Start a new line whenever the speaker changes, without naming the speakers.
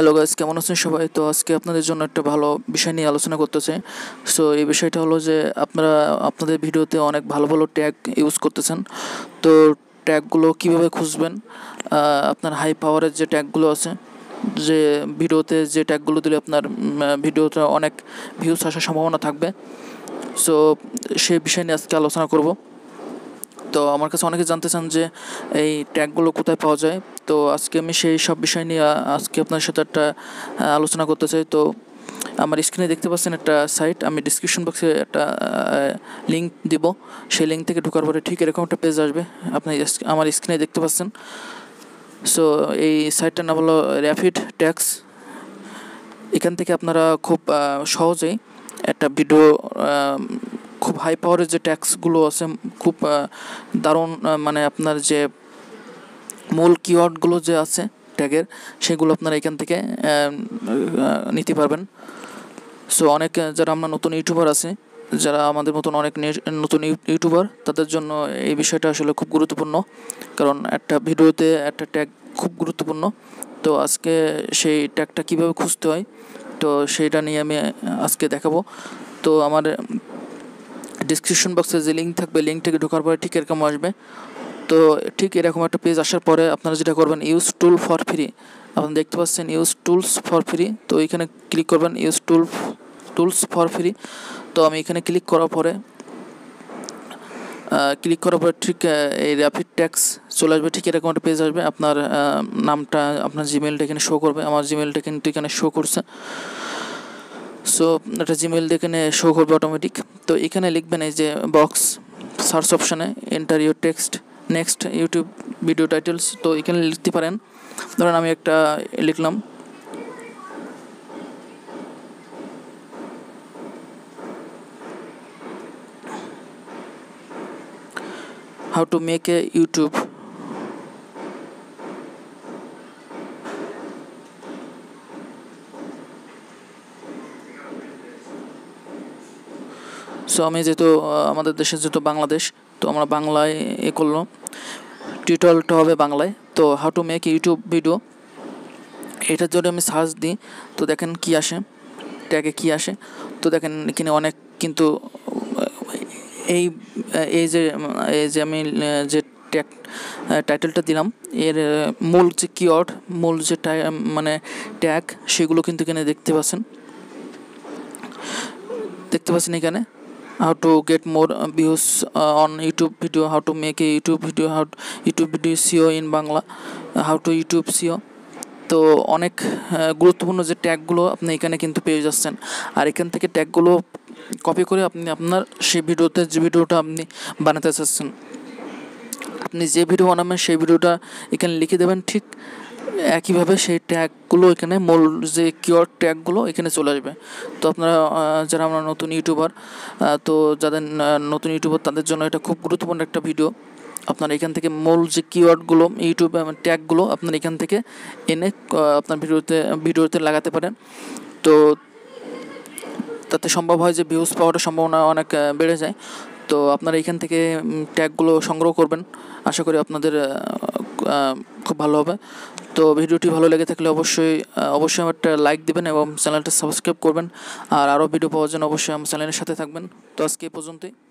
hello guys কেমন আছেন সবাই তো আজকে আপনাদের জন্য একটা ভালো বিষয় নিয়ে আলোচনা করতেছে সো এই বিষয়টা হলো যে আপনারা আপনাদের ভিডিওতে অনেক ভালো ভালো ট্যাগ ইউজ করতেছেন তো ট্যাগগুলো কিভাবে খুঁজবেন আপনার হাই পাওয়ারের যে ট্যাগগুলো আছে যে ভিডিওতে যে ট্যাগগুলো দিলে আপনার ভিডিওটা অনেক ভিউজ আসার সম্ভাবনা থাকবে সো সে বিষয় নিয়ে আজকে আলোচনা করব তো আমার কাছে অনেকে জানতে চান যে এই ট্যাগগুলো কোথায় পাওয়া যায় তো আজকে আমি সেই সব বিষয় নিয়ে আজকে আপনার সাথে একটা আলোচনা করতে চাই তো আমার স্ক্রিনে দেখতে পাচ্ছেন একটা সাইট আমি ডিসক্রিপশন বক্সে একটা লিঙ্ক দিব সেই লিঙ্ক থেকে ঢোকার পরে ঠিক এরকম একটা পেজ আসবে আপনি আমার স্ক্রিনে দেখতে পাচ্ছেন সো এই সাইটটার নাম হলো র্যাপিড ট্যাক্স এখান থেকে আপনারা খুব সহজেই একটা ভিডিও খুব হাই পাওয়ারের যে ট্যাক্সগুলো আছে খুব দারুণ মানে আপনার যে মূল কিওয়ার্ডগুলো যে আছে ট্যাগের সেগুলো আপনারা এখান থেকে নিতে পারবেন সো অনেক যারা আমরা নতুন ইউটিউবার আছে যারা আমাদের মতন অনেক নতুন ইউটিউবার তাদের জন্য এই বিষয়টা আসলে খুব গুরুত্বপূর্ণ কারণ একটা ভিডিওতে একটা ট্যাগ খুব গুরুত্বপূর্ণ তো আজকে সেই ট্যাগটা কিভাবে খুঁজতে হয় তো সেইটা নিয়ে আমি আজকে দেখাবো তো আমার ডিসক্রিপশন বক্সে যে লিঙ্ক থাকবে লিঙ্কটাকে ঢোকার পরে ঠিক এরকম আসবে তো ঠিক এরকম একটা পেজ আসার পরে আপনারা যেটা করবেন ইউজ টুল ফর ফ্রি আপনি দেখতে পাচ্ছেন ইউজ টুলস ফর ফ্রি তো এখানে ক্লিক করবেন use tool tools for free তো আমি এখানে ক্লিক করার পরে ক্লিক করার পরে ঠিক এই র্যাপিড ট্যাক্স চলে আসবে ঠিক এরকম একটা পেজ আসবে আপনার নামটা আপনার জিমেলটা এখানে শো করবে আমার জিমেলটা কিন্তু এখানে শো করছে সো একটা জিমেল এখানে শো করবে অটোমেটিক তো এখানে লিখবেন এই যে বক্স সার্চ অপশানে enter text next YouTube video titles তো এখানে লিখতে পারেন ধরেন আমি একটা লিখলাম how to make a YouTube so আমি যেহেতু আমাদের দেশে যেহেতু বাংলাদেশ তো আমরা বাংলায় এ করলাম টিউটোরিয়ালটা হবে বাংলায় তো how to make YouTube video এটার জন্য আমি সার্চ দিই তো দেখেন কি আসে ট্যাগে কি আসে তো দেখেন এখানে অনেক কিন্তু এই এই যে এই যে আমি যে ট্যাগ টাইটেলটা দিলাম এর মূল যে কিওয়ার্ড মূল যে মানে ট্যাগ সেগুলো কিন্তু এখানে দেখতে পাচ্ছেন দেখতে পাচ্ছেন এখানে how to get more uh, views uh, on youtube video how to make a youtube video how to youtube video seo in bangla uh, how to youtube seo তো অনেক গুরুত্বপূর্ণ যে ট্যাগগুলো আপনি এখানে কিন্তু পেয়ে যাচ্ছেন আর এখান থেকে ট্যাগগুলো কপি করে আপনি আপনার সেই ভিডিওতে যে ভিডিওটা আপনি বানাতে চাচ্ছেন আপনি যে ভিডিও বানাবেন সেই ভিডিওটা এখানে লিখে দেবেন ঠিক একইভাবে সেই ট্যাগগুলো এখানে মূল যে কিওয়ার্ড ট্যাগগুলো এখানে চলে আসবে তো আপনারা যারা আমরা নতুন ইউটিউবার তো যাদের নতুন ইউটিউবার তাদের জন্য এটা খুব গুরুত্বপূর্ণ একটা ভিডিও আপনার এখান থেকে মূল যে কিওয়ার্ডগুলো ইউটিউবে ট্যাগগুলো আপনার এখান থেকে এনে আপনার ভিডিওতে ভিডিওতে লাগাতে পারেন তো তাতে সম্ভব হয় যে ভিউজ পাওয়ার সম্ভাবনা অনেক বেড়ে যায় তো আপনারা এখান থেকে ট্যাগগুলো সংগ্রহ করবেন আশা করি আপনাদের খুব ভালো হবে তো ভিডিওটি ভালো লেগে থাকলে অবশ্যই অবশ্যই আমার একটা লাইক দেবেন এবং চ্যানেলটা সাবস্ক্রাইব করবেন আর আরও ভিডিও পাওয়ার জন্য অবশ্যই আমার চ্যানেলের সাথে থাকবেন তো আজকে এই পর্যন্তই